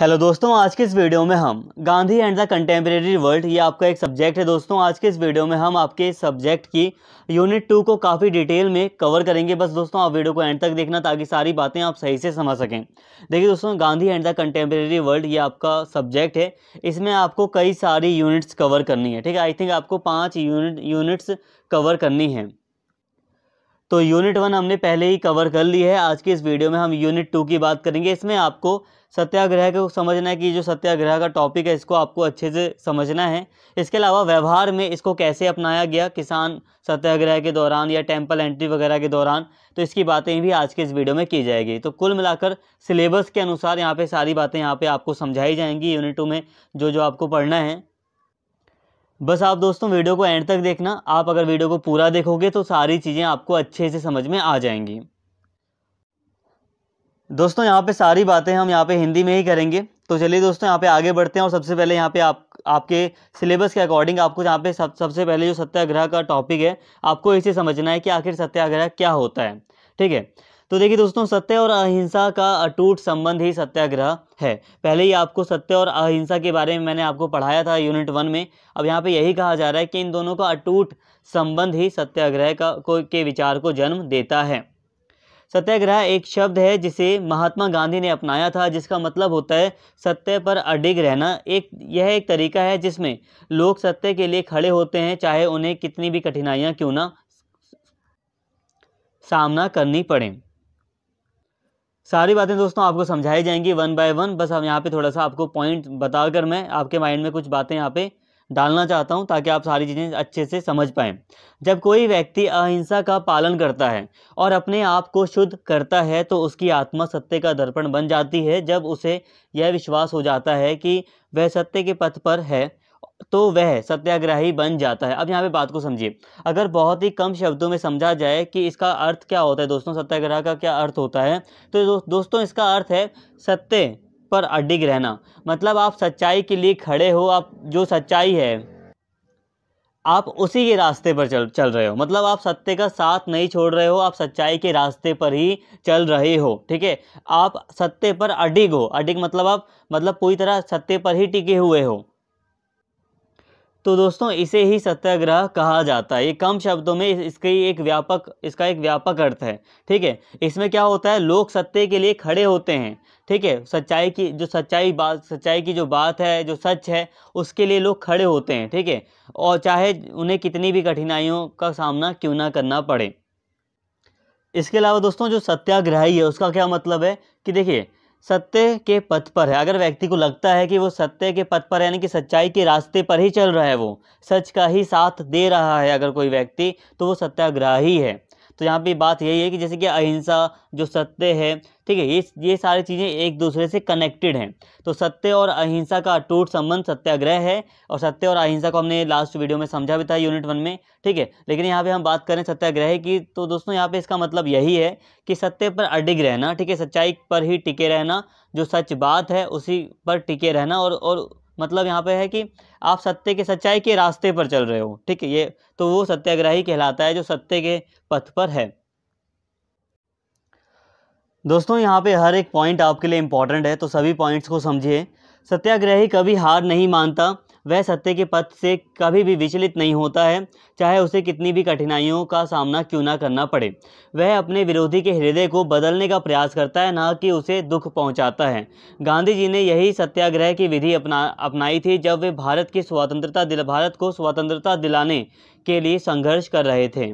hello दोस्तों आज के इस वीडियो में हम Gandhi and the contemporary world ये आपका एक सब्जेक्ट है दोस्तों आज के इस वीडियो में हम आपके सब्जेक्ट की यूनिट टू को काफ़ी डिटेल में कवर करेंगे बस दोस्तों आप वीडियो को एंड तक देखना ताकि सारी बातें आप सही से समझ सकें देखिए दोस्तों Gandhi and the contemporary world ये आपका सब्जेक्ट है इसमें आपको कई सारी यूनिट्स कवर करनी है ठीक है आई थिंक आपको पाँच यूनिट यूनिट्स कवर करनी है तो यूनिट वन हमने पहले ही कवर कर ली है आज के इस वीडियो में हम यूनिट टू की बात करेंगे इसमें आपको सत्याग्रह को समझना है कि जो सत्याग्रह का टॉपिक है इसको आपको अच्छे से समझना है इसके अलावा व्यवहार में इसको कैसे अपनाया गया किसान सत्याग्रह के दौरान या टेम्पल एंट्री वगैरह के दौरान तो इसकी बातें भी आज के इस वीडियो में की जाएगी तो कुल मिलाकर सिलेबस के अनुसार यहाँ पर सारी बातें यहाँ पर आपको समझाई जाएंगी यूनिट टू में जो जो आपको पढ़ना है बस आप दोस्तों वीडियो को एंड तक देखना आप अगर वीडियो को पूरा देखोगे तो सारी चीज़ें आपको अच्छे से समझ में आ जाएंगी दोस्तों यहाँ पे सारी बातें हम यहाँ पे हिंदी में ही करेंगे तो चलिए दोस्तों यहाँ पे आगे बढ़ते हैं और सबसे पहले यहाँ पे आप आपके सिलेबस के अकॉर्डिंग आपको यहाँ पे सब सबसे पहले जो सत्याग्रह का टॉपिक है आपको इसे समझना है कि आखिर सत्याग्रह क्या होता है ठीक है तो देखिए दोस्तों सत्य और अहिंसा का अटूट संबंध ही सत्याग्रह है पहले ही आपको सत्य और अहिंसा के बारे में मैंने आपको पढ़ाया था यूनिट वन में अब यहाँ पे यही कहा जा रहा है कि इन दोनों का अटूट संबंध ही सत्याग्रह का को के विचार को जन्म देता है सत्याग्रह एक शब्द है जिसे महात्मा गांधी ने अपनाया था जिसका मतलब होता है सत्य पर अडिग रहना एक यह एक तरीका है जिसमें लोग सत्य के लिए खड़े होते हैं चाहे उन्हें कितनी भी कठिनाइयाँ क्यों ना सामना करनी पड़े सारी बातें दोस्तों आपको समझाई जाएंगी वन बाय वन बस हम यहाँ पे थोड़ा सा आपको पॉइंट बताकर मैं आपके माइंड में कुछ बातें यहाँ पे डालना चाहता हूँ ताकि आप सारी चीज़ें अच्छे से समझ पाएँ जब कोई व्यक्ति अहिंसा का पालन करता है और अपने आप को शुद्ध करता है तो उसकी आत्मा सत्य का दर्पण बन जाती है जब उसे यह विश्वास हो जाता है कि वह सत्य के पथ पर है तो वह सत्याग्रही बन जाता है अब यहाँ पे बात को समझिए अगर बहुत ही कम शब्दों में समझा जाए कि इसका अर्थ क्या होता है दोस्तों सत्याग्रह का क्या अर्थ होता है तो दो, दोस्तों इसका अर्थ है सत्य पर अडिग रहना मतलब आप सच्चाई के लिए खड़े हो आप जो सच्चाई है आप उसी के रास्ते पर चल चल रहे हो मतलब आप सत्य का साथ नहीं छोड़ रहे हो आप सच्चाई के रास्ते पर ही चल रहे हो ठीक है आप सत्य पर अडिग हो अडिग मतलब आप मतलब पूरी तरह सत्य पर ही टिके हुए हो तो दोस्तों इसे ही सत्याग्रह कहा जाता है ये कम शब्दों में इसकी एक व्यापक इसका एक व्यापक अर्थ है ठीक है इसमें क्या होता है लोग सत्य के लिए खड़े होते हैं ठीक है सच्चाई की जो सच्चाई बात सच्चाई की जो बात है जो सच है उसके लिए लोग खड़े होते हैं ठीक है और चाहे उन्हें कितनी भी कठिनाइयों का सामना क्यों ना करना पड़े इसके अलावा दोस्तों जो सत्याग्रही है उसका क्या मतलब है कि देखिए सत्य के पथ पर है अगर व्यक्ति को लगता है कि वो सत्य के पथ पर यानी कि सच्चाई के रास्ते पर ही चल रहा है वो सच का ही साथ दे रहा है अगर कोई व्यक्ति तो वो सत्याग्रही है तो यहाँ पे बात यही है कि जैसे कि अहिंसा जो सत्य है ठीक है ये ये सारी चीज़ें एक दूसरे से कनेक्टेड हैं तो सत्य और अहिंसा का अटूट संबंध सत्याग्रह है और सत्य और अहिंसा को हमने लास्ट वीडियो में समझा भी था यूनिट वन में ठीक है लेकिन यहाँ पे हम बात करें सत्याग्रह की तो दोस्तों यहाँ पे इसका मतलब यही है कि सत्य पर अडिग रहना ठीक है सच्चाई पर ही टिके रहना जो सच बात है उसी पर टिके रहना और और मतलब यहाँ पे है कि आप सत्य के सच्चाई के रास्ते पर चल रहे हो ठीक है ये तो वो सत्याग्रह कहलाता है जो सत्य के पथ पर है दोस्तों यहाँ पे हर एक पॉइंट आपके लिए इम्पॉर्टेंट है तो सभी पॉइंट्स को समझिए सत्याग्रही कभी हार नहीं मानता वह सत्य के पथ से कभी भी विचलित नहीं होता है चाहे उसे कितनी भी कठिनाइयों का सामना क्यों ना करना पड़े वह अपने विरोधी के हृदय को बदलने का प्रयास करता है ना कि उसे दुख पहुंचाता है गांधी जी ने यही सत्याग्रह की विधि अपना अपनाई थी जब वे भारत की स्वतंत्रता दिल भारत को स्वतंत्रता दिलाने के लिए संघर्ष कर रहे थे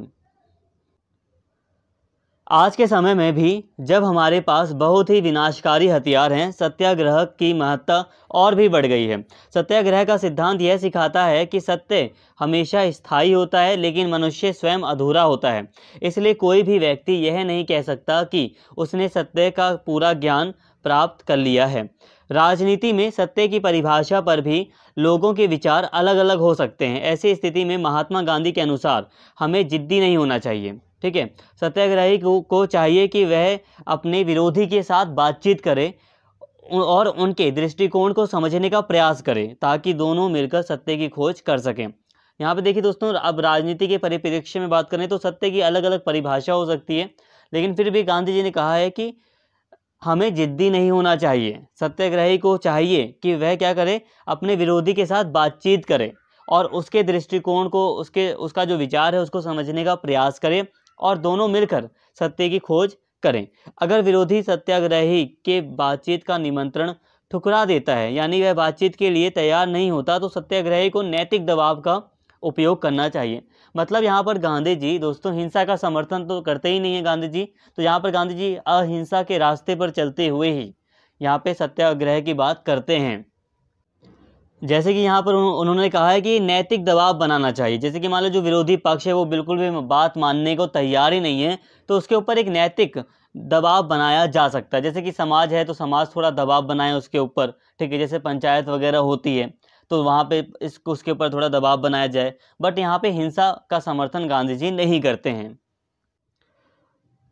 आज के समय में भी जब हमारे पास बहुत ही विनाशकारी हथियार हैं सत्याग्रह की महत्ता और भी बढ़ गई है सत्याग्रह का सिद्धांत यह सिखाता है कि सत्य हमेशा स्थायी होता है लेकिन मनुष्य स्वयं अधूरा होता है इसलिए कोई भी व्यक्ति यह नहीं कह सकता कि उसने सत्य का पूरा ज्ञान प्राप्त कर लिया है राजनीति में सत्य की परिभाषा पर भी लोगों के विचार अलग अलग हो सकते हैं ऐसी स्थिति में महात्मा गांधी के अनुसार हमें जिद्दी नहीं होना चाहिए ठीक है सत्याग्रही को, को चाहिए कि वह अपने विरोधी के साथ बातचीत करे और उनके दृष्टिकोण को समझने का प्रयास करें ताकि दोनों मिलकर सत्य की खोज कर सकें यहाँ पे देखिए दोस्तों अब राजनीति के परिप्रेक्ष्य में बात करें तो सत्य की अलग अलग परिभाषा हो सकती है लेकिन फिर भी गांधी जी ने कहा है कि हमें जिद्दी नहीं होना चाहिए सत्याग्रही को चाहिए कि वह क्या करे अपने विरोधी के साथ बातचीत करे और उसके दृष्टिकोण को उसके उसका जो विचार है उसको समझने का प्रयास करे और दोनों मिलकर सत्य की खोज करें अगर विरोधी सत्याग्रही के बातचीत का निमंत्रण ठुकरा देता है यानी वह बातचीत के लिए तैयार नहीं होता तो सत्याग्रही को नैतिक दबाव का उपयोग करना चाहिए मतलब यहाँ पर गांधी जी दोस्तों हिंसा का समर्थन तो करते ही नहीं है गांधी जी तो यहाँ पर गांधी जी अहिंसा के रास्ते पर चलते हुए ही यहाँ पे सत्याग्रह की बात करते हैं जैसे कि यहाँ पर उन्होंने कहा है कि नैतिक दबाव बनाना चाहिए जैसे कि मान लो जो विरोधी पक्ष है वो बिल्कुल भी बात मानने को तैयार ही नहीं है तो उसके ऊपर एक नैतिक दबाव बनाया जा सकता है जैसे कि समाज है तो समाज थोड़ा दबाव बनाए उसके ऊपर ठीक है जैसे पंचायत वगैरह होती है तो वहाँ पे इसको उसके ऊपर थोड़ा दबाव बनाया जाए बट यहाँ पे हिंसा का समर्थन गांधी जी नहीं करते हैं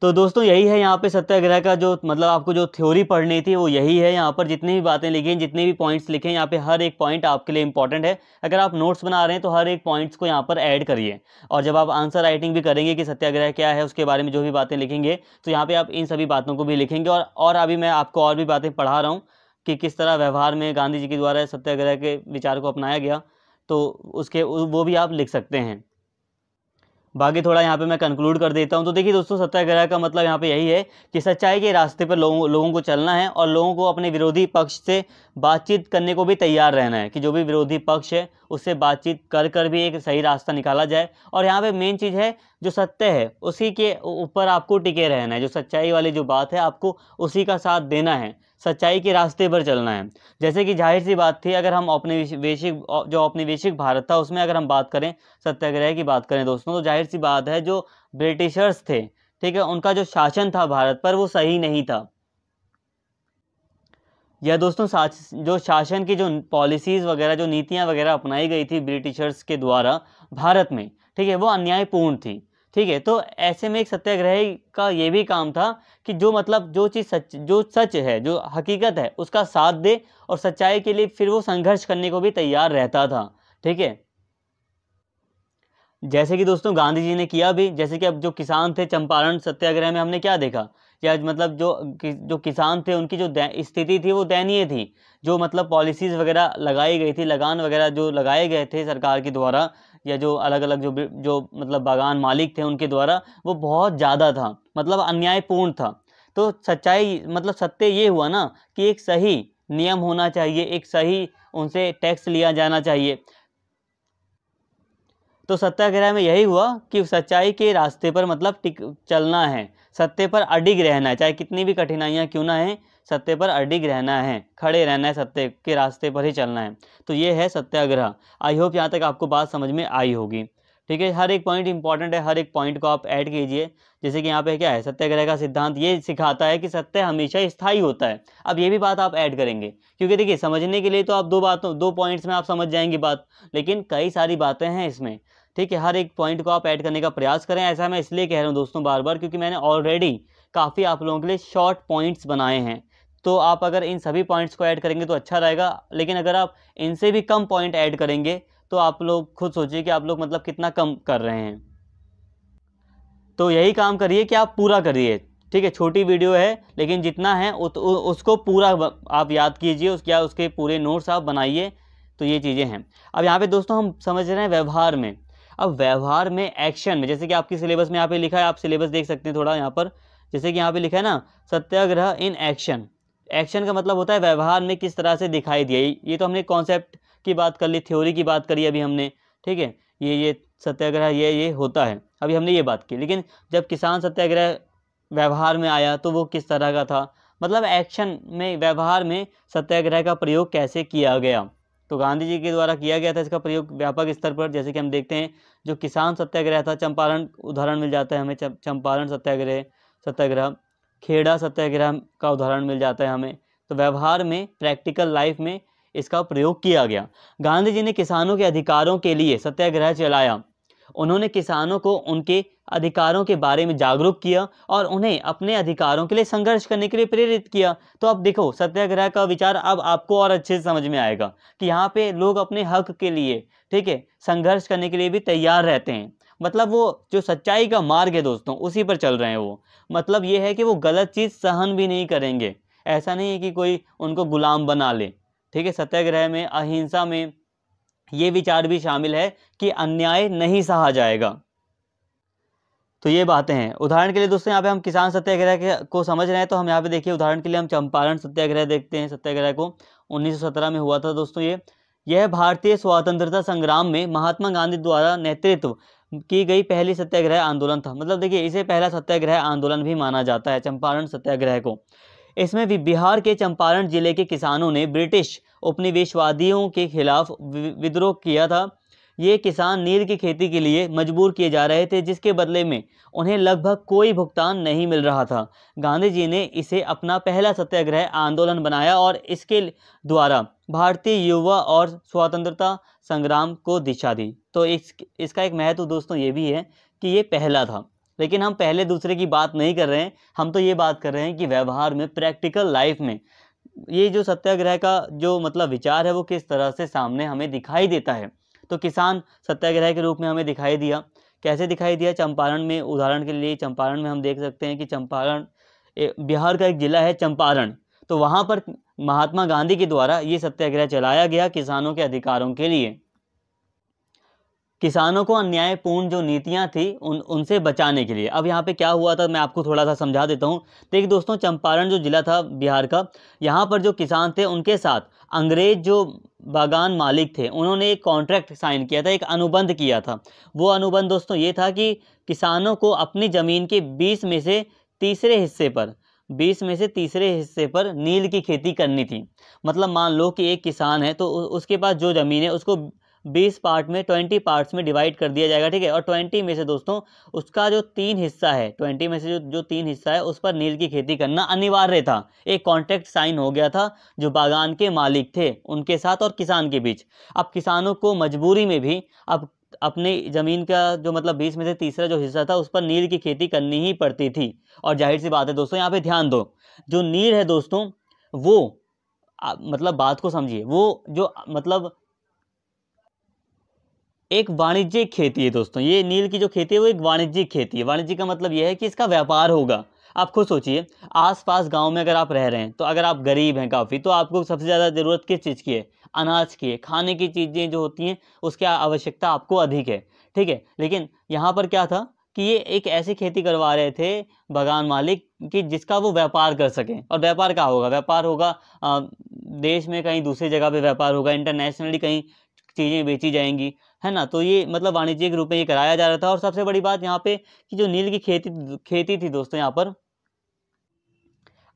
तो दोस्तों यही है यहाँ पे सत्याग्रह का जो मतलब आपको जो थ्योरी पढ़नी थी वो यही है यहाँ पर जितनी भी बातें लिखी हैं जितने भी पॉइंट्स लिखे हैं यहाँ पे हर एक पॉइंट आपके लिए इंपॉर्टेंट है अगर आप नोट्स बना रहे हैं तो हर एक पॉइंट्स को यहाँ पर ऐड करिए और जब आप आंसर राइटिंग भी करेंगे कि सत्याग्रह क्या है उसके बारे में जो भी बातें लिखेंगे तो यहाँ पर आप इन सभी बातों को भी लिखेंगे और, और अभी मैं आपको और भी बातें पढ़ा रहा हूँ कि किस तरह व्यवहार में गांधी जी के द्वारा सत्याग्रह के विचार को अपनाया गया तो उसके वो भी आप लिख सकते हैं बाकी थोड़ा यहाँ पे मैं कंक्लूड कर देता हूँ तो देखिए दोस्तों सत्याग्रह का मतलब यहाँ पे यही है कि सच्चाई के रास्ते पर लोगों लोगों को चलना है और लोगों को अपने विरोधी पक्ष से बातचीत करने को भी तैयार रहना है कि जो भी विरोधी पक्ष है उससे बातचीत कर कर भी एक सही रास्ता निकाला जाए और यहाँ पे मेन चीज़ है जो सत्य है उसी के ऊपर आपको टिके रहना है जो सच्चाई वाली जो बात है आपको उसी का साथ देना है सच्चाई के रास्ते पर चलना है जैसे कि जाहिर सी बात थी अगर हम वैश्विक जो औपनिवेशिक भारत था उसमें अगर हम बात करें सत्याग्रह की बात करें दोस्तों तो जाहिर सी बात है जो ब्रिटिशर्स थे ठीक है उनका जो शासन था भारत पर वो सही नहीं था या दोस्तों जो शासन की जो पॉलिसीज़ वगैरह जो नीतियाँ वगैरह अपनाई गई थी ब्रिटिशर्स के द्वारा भारत में ठीक है वो अन्यायपूर्ण थी ठीक है तो ऐसे में एक सत्याग्रह का ये भी काम था कि जो मतलब जो चीज़ सच जो सच है जो हकीकत है उसका साथ दे और सच्चाई के लिए फिर वो संघर्ष करने को भी तैयार रहता था ठीक है जैसे कि दोस्तों गांधी जी ने किया भी जैसे कि अब जो किसान थे चंपारण सत्याग्रह में हमने क्या देखा या मतलब जो कि, जो किसान थे उनकी जो स्थिति थी वो दयनीय थी जो मतलब पॉलिसीज़ वगैरह लगाई गई थी लगान वगैरह जो लगाए गए थे सरकार के द्वारा या जो अलग अलग जो जो मतलब बागान मालिक थे उनके द्वारा वो बहुत ज़्यादा था मतलब अन्यायपूर्ण था तो सच्चाई मतलब सत्य ये हुआ ना कि एक सही नियम होना चाहिए एक सही उनसे टैक्स लिया जाना चाहिए तो सत्याग्रह में यही हुआ कि सच्चाई के रास्ते पर मतलब टिक चलना है सत्य पर अडिग रहना है चाहे कितनी भी कठिनाइयाँ क्यों ना हैं सत्य पर अडिग रहना है खड़े रहना है सत्य के रास्ते पर ही चलना है तो ये है सत्याग्रह आई होप यहाँ तक आपको बात समझ में आई होगी ठीक है हर एक पॉइंट इंपॉर्टेंट है हर एक पॉइंट को आप ऐड कीजिए जैसे कि यहाँ पे क्या है सत्याग्रह का सिद्धांत ये सिखाता है कि सत्य हमेशा स्थायी होता है अब ये भी बात आप ऐड करेंगे क्योंकि देखिए समझने के लिए तो आप दो बातों दो पॉइंट्स में आप समझ जाएंगी बात लेकिन कई सारी बातें हैं इसमें ठीक है हर एक पॉइंट को आप ऐड करने का प्रयास करें ऐसा मैं इसलिए कह रहा हूँ दोस्तों बार बार क्योंकि मैंने ऑलरेडी काफ़ी आप लोगों के लिए शॉर्ट पॉइंट्स बनाए हैं तो आप अगर इन सभी पॉइंट्स को ऐड करेंगे तो अच्छा रहेगा लेकिन अगर आप इनसे भी कम पॉइंट ऐड करेंगे तो आप लोग खुद सोचिए कि आप लोग मतलब कितना कम कर रहे हैं तो यही काम करिए कि आप पूरा करिए ठीक है छोटी वीडियो है लेकिन जितना है उत, उ, उसको पूरा आप याद कीजिए उस क्या उसके पूरे नोट्स आप बनाइए तो ये चीज़ें हैं अब यहाँ पे दोस्तों हम समझ रहे हैं व्यवहार में अब व्यवहार में एक्शन में जैसे कि आपकी सिलेबस में यहाँ पे लिखा है आप सिलेबस देख सकते हैं थोड़ा यहाँ पर जैसे कि यहाँ पर लिखा है ना सत्याग्रह इन एक्शन एक्शन का मतलब होता है व्यवहार में किस तरह से दिखाई दिया ये तो हमने कॉन्सेप्ट की बात कर ली थ्योरी की बात करी अभी हमने ठीक है ये ये सत्याग्रह ये ये होता है अभी हमने ये बात की लेकिन जब किसान सत्याग्रह व्यवहार में आया तो वो किस तरह का था मतलब एक्शन में व्यवहार में सत्याग्रह का प्रयोग कैसे किया गया तो गांधी जी के द्वारा किया गया था इसका प्रयोग व्यापक स्तर पर जैसे कि हम देखते हैं जो किसान सत्याग्रह था चंपारण उदाहरण मिल जाता है हमें चंपारण सत्याग्रह सत्याग्रह खेड़ा सत्याग्रह का उदाहरण मिल जाता है हमें तो व्यवहार में प्रैक्टिकल लाइफ में इसका प्रयोग किया गया गांधी जी ने किसानों के अधिकारों के लिए सत्याग्रह चलाया उन्होंने किसानों को उनके अधिकारों के बारे में जागरूक किया और उन्हें अपने अधिकारों के लिए संघर्ष करने के लिए प्रेरित किया तो अब देखो सत्याग्रह का विचार अब आपको और अच्छे से समझ में आएगा कि यहाँ पे लोग अपने हक के लिए ठीक है संघर्ष करने के लिए भी तैयार रहते हैं मतलब वो जो सच्चाई का मार्ग है दोस्तों उसी पर चल रहे हैं वो मतलब ये है कि वो गलत चीज़ सहन भी नहीं करेंगे ऐसा नहीं है कि कोई उनको गुलाम बना ले ठीक है सत्याग्रह में अहिंसा में ये विचार भी शामिल है कि अन्याय नहीं सहा जाएगा तो ये बातें हैं उदाहरण के लिए दोस्तों यहाँ पे हम किसान सत्याग्रह को समझ रहे हैं तो हम यहाँ पे देखिए उदाहरण के लिए हम चंपारण सत्याग्रह देखते हैं सत्याग्रह को 1917 में हुआ था दोस्तों ये यह भारतीय स्वतंत्रता संग्राम में महात्मा गांधी द्वारा नेतृत्व की गई पहली सत्याग्रह आंदोलन था मतलब देखिए इसे पहला सत्याग्रह आंदोलन भी माना जाता है चंपारण सत्याग्रह को इसमें भी बिहार के चंपारण जिले के किसानों ने ब्रिटिश उपनिवेशवादियों के खिलाफ विद्रोह किया था ये किसान नील की खेती के लिए मजबूर किए जा रहे थे जिसके बदले में उन्हें लगभग कोई भुगतान नहीं मिल रहा था गांधी जी ने इसे अपना पहला सत्याग्रह आंदोलन बनाया और इसके द्वारा भारतीय युवा और स्वतंत्रता संग्राम को दिशा दी तो इस इसका एक महत्व दोस्तों ये भी है कि ये पहला था लेकिन हम पहले दूसरे की बात नहीं कर रहे हैं हम तो ये बात कर रहे हैं कि व्यवहार में प्रैक्टिकल लाइफ में ये जो सत्याग्रह का जो मतलब विचार है वो किस तरह से सामने हमें दिखाई देता है तो किसान सत्याग्रह के रूप में हमें दिखाई दिया कैसे दिखाई दिया चंपारण में उदाहरण के लिए चंपारण में हम देख सकते हैं कि चंपारण बिहार का एक जिला है चंपारण तो वहाँ पर महात्मा गांधी के द्वारा ये सत्याग्रह चलाया गया किसानों के अधिकारों के लिए किसानों को अन्यायपूर्ण जो नीतियाँ थी उन उनसे बचाने के लिए अब यहाँ पे क्या हुआ था मैं आपको थोड़ा सा समझा देता हूँ देखिए दोस्तों चंपारण जो ज़िला था बिहार का यहाँ पर जो किसान थे उनके साथ अंग्रेज जो बागान मालिक थे उन्होंने एक कॉन्ट्रैक्ट साइन किया था एक अनुबंध किया था वो अनुबंध दोस्तों ये था कि किसानों को अपनी ज़मीन के बीस में से तीसरे हिस्से पर बीस में से तीसरे हिस्से पर नील की खेती करनी थी मतलब मान लो कि एक किसान है तो उसके पास जो ज़मीन है उसको बीस पार्ट में ट्वेंटी पार्ट्स में डिवाइड कर दिया जाएगा ठीक है और ट्वेंटी में से दोस्तों उसका जो तीन हिस्सा है ट्वेंटी में से जो जो तीन हिस्सा है उस पर नील की खेती करना अनिवार्य था एक कॉन्ट्रैक्ट साइन हो गया था जो बागान के मालिक थे उनके साथ और किसान के बीच अब किसानों को मजबूरी में भी अब अपने ज़मीन का जो मतलब बीस में से तीसरा जो हिस्सा था उस पर नील की खेती करनी ही पड़ती थी और जाहिर सी बात है दोस्तों यहाँ पे ध्यान दो जो नील है दोस्तों वो आ, मतलब बात को समझिए वो जो मतलब एक वाणिज्यिक खेती है दोस्तों ये नील की जो खेती है वो एक वाणिज्यिक खेती है वाणिज्य का मतलब ये है कि इसका व्यापार होगा आप खुद सोचिए आसपास गांव में अगर आप रह रहे हैं तो अगर आप गरीब हैं काफ़ी तो आपको सबसे ज़्यादा ज़रूरत किस चीज़ की है अनाज की है खाने की चीज़ें जो होती हैं उसकी आवश्यकता आपको अधिक है ठीक है लेकिन यहाँ पर क्या था कि ये एक ऐसी खेती करवा रहे थे बगान मालिक कि जिसका वो व्यापार कर सकें और व्यापार क्या होगा व्यापार होगा देश में कहीं दूसरी जगह पे व्यापार होगा इंटरनेशनली कहीं चीज़ें बेची जाएंगी है ना तो ये मतलब वाणिज्यिक रूप में ये कराया जा रहा था और सबसे बड़ी बात यहाँ पे कि जो नील की खेती खेती थी दोस्तों यहाँ पर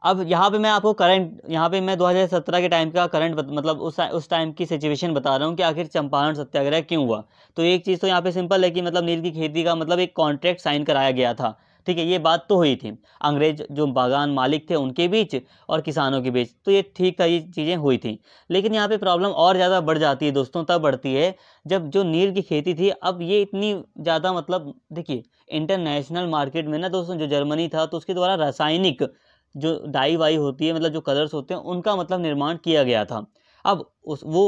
अब यहाँ पे मैं आपको करंट यहाँ पे मैं 2017 के टाइम का करंट मतलब उस उस टाइम की सिचुएशन बता रहा हूँ कि आखिर चंपारण सत्याग्रह क्यों हुआ तो एक चीज़ तो यहाँ पे सिंपल है कि मतलब नील की खेती का मतलब एक कॉन्ट्रैक्ट साइन कराया गया था ठीक है ये बात तो हुई थी अंग्रेज जो बागान मालिक थे उनके बीच और किसानों के बीच तो ये ठीक था ये चीज़ें हुई थी लेकिन यहाँ पे प्रॉब्लम और ज़्यादा बढ़ जाती है दोस्तों तब बढ़ती है जब जो नीर की खेती थी अब ये इतनी ज़्यादा मतलब देखिए इंटरनेशनल मार्केट में ना दोस्तों जो जर्मनी था तो उसके द्वारा रासायनिक जो डाई वाई होती है मतलब जो कलर्स होते हैं उनका मतलब निर्माण किया गया था अब उस वो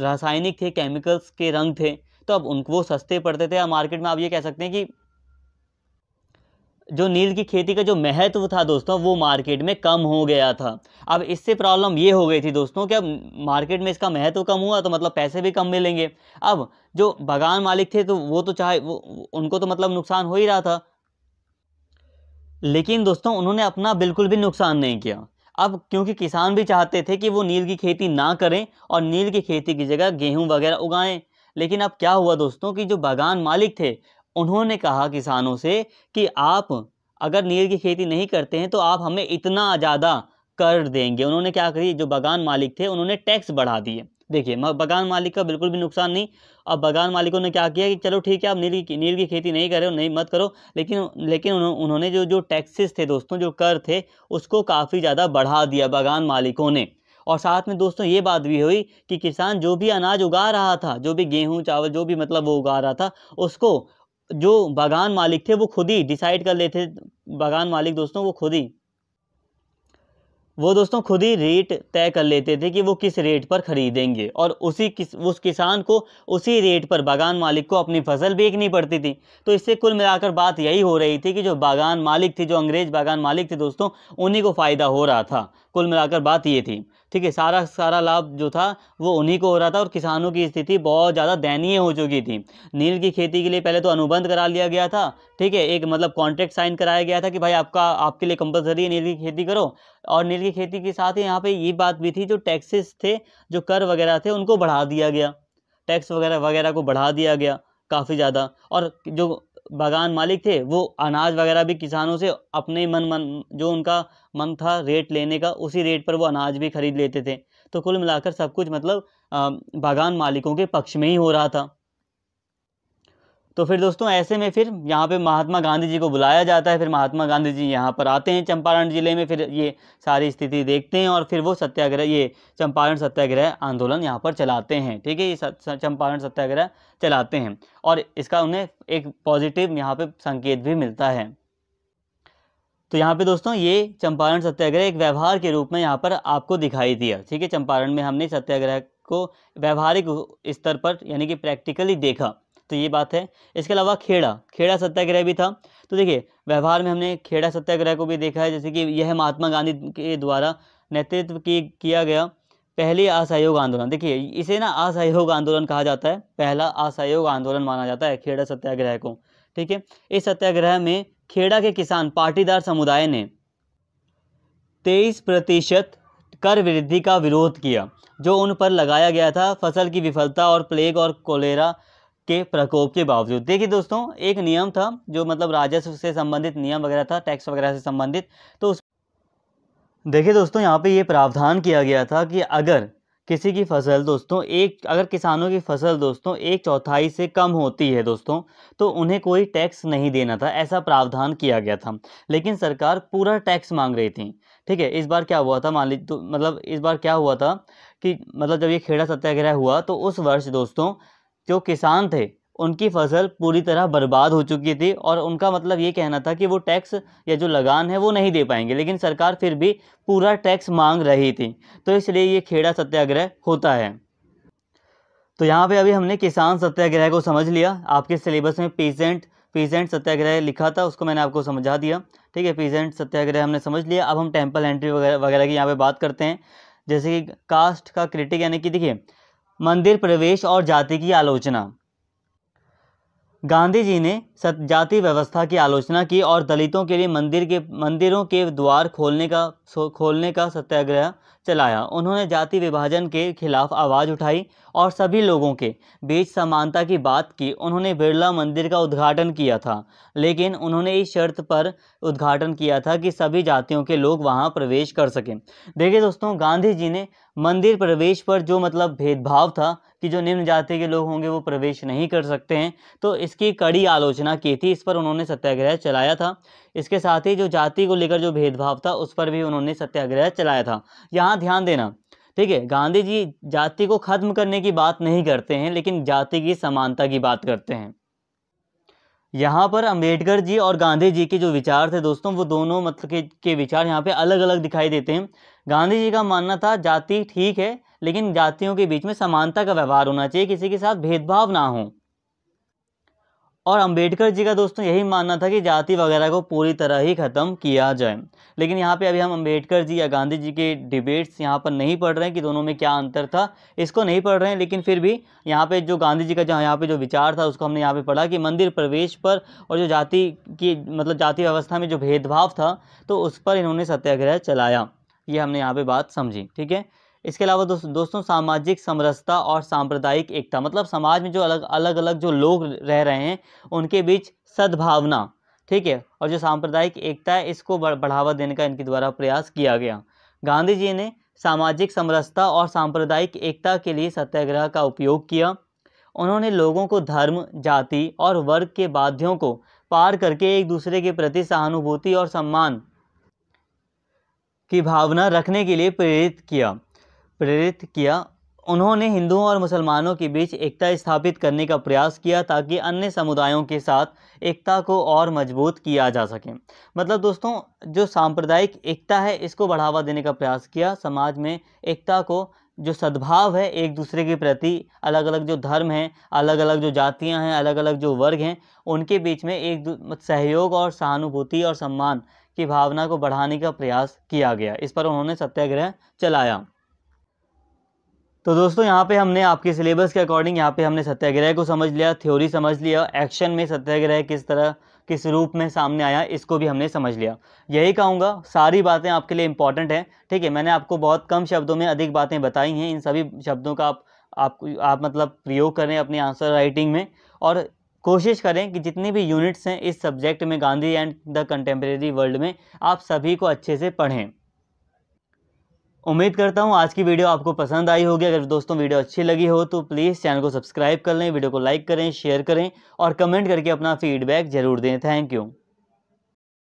रासायनिक थे केमिकल्स के रंग थे तो अब उनको वो सस्ते पड़ते थे या मार्केट में आप ये कह सकते हैं कि जो नील की खेती का जो महत्व था दोस्तों वो मार्केट में कम हो गया था अब इससे प्रॉब्लम ये हो गई थी दोस्तों कि अब मार्केट में इसका महत्व कम हुआ तो मतलब पैसे भी कम मिलेंगे अब जो बागान मालिक थे तो वो तो चाहे वो उनको तो मतलब नुकसान हो ही रहा था लेकिन दोस्तों उन्होंने अपना बिल्कुल भी नुकसान नहीं किया अब क्योंकि किसान भी चाहते थे कि वो नील की खेती ना करें और नील की खेती की जगह गेहूँ वगैरह उगाएं लेकिन अब क्या हुआ दोस्तों कि जो बागान मालिक थे उन्होंने कहा किसानों से कि आप अगर नीर की खेती नहीं करते हैं तो आप हमें इतना ज़्यादा कर देंगे उन्होंने क्या करी जो बागान मालिक थे उन्होंने टैक्स बढ़ा दिए देखिए बागान मालिक का बिल्कुल भी नुकसान नहीं अब बागान मालिकों ने क्या किया कि चलो ठीक है आप नील की नीर की खेती नहीं करो नहीं मत करो लेकिन लेकिन उन्होंने जो जो टैक्सेस थे दोस्तों जो कर थे उसको काफ़ी ज़्यादा बढ़ा दिया बागान मालिकों ने और साथ में दोस्तों ये बात भी हुई कि किसान जो भी अनाज उगा रहा था जो भी गेहूँ चावल जो भी मतलब वो उगा रहा था उसको जो बागान मालिक थे वो खुद ही डिसाइड कर लेते बागान मालिक दोस्तों वो खुद ही वो दोस्तों खुद ही रेट तय कर लेते थे कि वो किस रेट पर खरीदेंगे और उसी किस उस किसान को उसी रेट पर बागान मालिक को अपनी फसल बेचनी पड़ती थी तो इससे कुल मिलाकर बात यही हो रही थी कि जो बागान मालिक थे जो अंग्रेज बागान मालिक थे दोस्तों उन्हीं को फ़ायदा हो रहा था कुल मिलाकर बात ये थी ठीक है सारा सारा लाभ जो था वो उन्हीं को हो रहा था और किसानों की स्थिति बहुत ज़्यादा दयनीय हो चुकी थी नील की खेती के लिए पहले तो अनुबंध करा लिया गया था ठीक है एक मतलब कॉन्ट्रैक्ट साइन कराया गया था कि भाई आपका आपके लिए कंपलसरी है नील की खेती करो और नील की खेती के साथ ही यहाँ पर ये बात भी थी जो टैक्सेस थे जो कर वगैरह थे उनको बढ़ा दिया गया टैक्स वगैरह वगैरह को बढ़ा दिया गया काफ़ी ज़्यादा और जो बागान मालिक थे वो अनाज वगैरह भी किसानों से अपने मन मन जो उनका मन था रेट लेने का उसी रेट पर वो अनाज भी खरीद लेते थे तो कुल मिलाकर सब कुछ मतलब बागान मालिकों के पक्ष में ही हो रहा था तो फिर दोस्तों ऐसे में फिर यहाँ पे महात्मा गांधी जी को बुलाया जाता है फिर महात्मा गांधी जी यहाँ पर आते हैं चंपारण ज़िले में फिर ये सारी स्थिति देखते हैं और फिर वो सत्याग्रह ये चंपारण सत्याग्रह आंदोलन यहाँ पर चलाते हैं ठीक है ये चंपारण सत्याग्रह चलाते हैं और इसका उन्हें एक पॉजिटिव यहाँ पर संकेत भी मिलता है तो यहाँ पे दोस्तों ये चंपारण सत्याग्रह एक व्यवहार के रूप में यहाँ पर आपको दिखाई दिया ठीक है चंपारण में हमने सत्याग्रह को व्यवहारिक स्तर पर यानी कि प्रैक्टिकली देखा तो ये बात है इसके अलावा खेड़ा खेड़ा सत्याग्रह भी था तो देखिए व्यवहार में हमने खेड़ा सत्याग्रह को भी देखा है जैसे कि यह महात्मा गांधी के द्वारा नेतृत्व की किया गया पहली असहयोग आंदोलन देखिए इसे ना असहयोग आंदोलन कहा जाता है पहला असहयोग आंदोलन माना जाता है खेड़ा सत्याग्रह को ठीक है इस सत्याग्रह में खेड़ा के किसान पाटीदार समुदाय ने तेईस प्रतिशत कर वृद्धि का विरोध किया जो उन पर लगाया गया था फसल की विफलता और प्लेग और कोलेरा के प्रकोप के बावजूद देखिए दोस्तों एक नियम था जो मतलब राजस्व से संबंधित नियम वगैरह था टैक्स वगैरह से संबंधित तो उस देखिए दोस्तों यहाँ पे ये प्रावधान किया गया था कि अगर किसी की फसल दोस्तों एक अगर किसानों की फसल दोस्तों एक चौथाई से कम होती है दोस्तों तो उन्हें कोई टैक्स नहीं देना था ऐसा प्रावधान किया गया था लेकिन सरकार पूरा टैक्स मांग रही थी ठीक है इस बार क्या हुआ था मान लीजिए तो मतलब इस बार क्या हुआ था कि मतलब जब ये खेड़ा सत्याग्रह हुआ तो उस वर्ष दोस्तों जो किसान थे उनकी फसल पूरी तरह बर्बाद हो चुकी थी और उनका मतलब ये कहना था कि वो टैक्स या जो लगान है वो नहीं दे पाएंगे लेकिन सरकार फिर भी पूरा टैक्स मांग रही थी तो इसलिए ये खेड़ा सत्याग्रह होता है तो यहाँ पे अभी हमने किसान सत्याग्रह को समझ लिया आपके सिलेबस में पीजेंट पीजेंट सत्याग्रह लिखा था उसको मैंने आपको समझा दिया ठीक है पीजेंट सत्याग्रह हमने समझ लिया अब हम टेम्पल एंट्री वगैरह वगैरह की यहाँ पर बात करते हैं जैसे कि कास्ट का क्रिटिक यानी कि देखिए मंदिर प्रवेश और जाति की आलोचना गांधी जी ने जाति व्यवस्था की आलोचना की और दलितों के लिए मंदिर के मंदिरों के द्वार खोलने का खोलने का सत्याग्रह चलाया उन्होंने जाति विभाजन के खिलाफ आवाज़ उठाई और सभी लोगों के बीच समानता की बात की उन्होंने बिरला मंदिर का उद्घाटन किया था लेकिन उन्होंने इस शर्त पर उद्घाटन किया था कि सभी जातियों के लोग वहां प्रवेश कर सकें देखिए दोस्तों गांधी जी ने मंदिर प्रवेश पर जो मतलब भेदभाव था कि जो निम्न जाति के लोग होंगे वो प्रवेश नहीं कर सकते हैं तो इसकी कड़ी आलोचना की थी इस पर उन्होंने सत्याग्रह चलाया था इसके साथ ही जो जाति को लेकर जो भेदभाव था उस पर भी उन्होंने सत्याग्रह चलाया था यहाँ यहाँ ध्यान देना ठीक है गांधी जी जाति को ख़त्म करने की बात नहीं करते हैं लेकिन जाति की समानता की बात करते हैं यहाँ पर अंबेडकर जी और गांधी जी के जो विचार थे दोस्तों वो दोनों मतलब के, के विचार यहाँ पे अलग अलग दिखाई देते हैं गांधी जी का मानना था जाति ठीक है लेकिन जातियों के बीच में समानता का व्यवहार होना चाहिए किसी के साथ भेदभाव ना हो और अंबेडकर जी का दोस्तों यही मानना था कि जाति वगैरह को पूरी तरह ही ख़त्म किया जाए लेकिन यहाँ पे अभी हम अंबेडकर जी या गांधी जी के डिबेट्स यहाँ पर नहीं पढ़ रहे हैं कि दोनों में क्या अंतर था इसको नहीं पढ़ रहे हैं लेकिन फिर भी यहाँ पे जो गांधी जी का जो यहाँ पे जो विचार था उसको हमने यहाँ पे पढ़ा कि मंदिर प्रवेश पर और जो जाति की मतलब जाति व्यवस्था में जो भेदभाव था तो उस पर इन्होंने सत्याग्रह चलाया ये हमने यहाँ पर बात समझी ठीक है इसके अलावा दो, दोस्तों सामाजिक समरसता और सांप्रदायिक एकता मतलब समाज में जो अलग अलग अलग जो लोग रह रहे हैं उनके बीच सद्भावना ठीक है और जो सांप्रदायिक एकता है इसको बढ़ावा देने का इनके द्वारा प्रयास किया गया गांधी जी ने सामाजिक समरसता और सांप्रदायिक एकता के लिए सत्याग्रह का उपयोग किया उन्होंने लोगों को धर्म जाति और वर्ग के बाध्यों को पार करके एक दूसरे के प्रति सहानुभूति और सम्मान की भावना रखने के लिए प्रेरित किया प्रेरित किया उन्होंने हिंदुओं और मुसलमानों के बीच एकता स्थापित करने का प्रयास किया ताकि अन्य समुदायों के साथ एकता को और मजबूत किया जा सके मतलब दोस्तों जो सांप्रदायिक एकता है इसको बढ़ावा देने का प्रयास किया समाज में एकता को जो सद्भाव है एक दूसरे के प्रति अलग अलग जो धर्म हैं अलग अलग जो जातियां हैं अलग अलग जो वर्ग हैं उनके बीच में एक मतलब सहयोग और सहानुभूति और सम्मान की भावना को बढ़ाने का प्रयास किया गया इस पर उन्होंने सत्याग्रह चलाया तो दोस्तों यहाँ पे हमने आपके सिलेबस के अकॉर्डिंग यहाँ पे हमने सत्याग्रह को समझ लिया थ्योरी समझ लिया एक्शन में सत्याग्रह किस तरह किस रूप में सामने आया इसको भी हमने समझ लिया यही कहूँगा सारी बातें आपके लिए इंपॉर्टेंट हैं ठीक है मैंने आपको बहुत कम शब्दों में अधिक बातें बताई हैं इन सभी शब्दों का आप आप, आप मतलब प्रयोग करें अपने आंसर राइटिंग में और कोशिश करें कि जितने भी यूनिट्स हैं इस सब्जेक्ट में Gandhi and the contemporary world में आप सभी को अच्छे से पढ़ें उम्मीद करता हूँ आज की वीडियो आपको पसंद आई होगी अगर दोस्तों वीडियो अच्छी लगी हो तो प्लीज़ चैनल को सब्सक्राइब कर लें वीडियो को लाइक करें शेयर करें और कमेंट करके अपना फीडबैक ज़रूर दें थैंक यू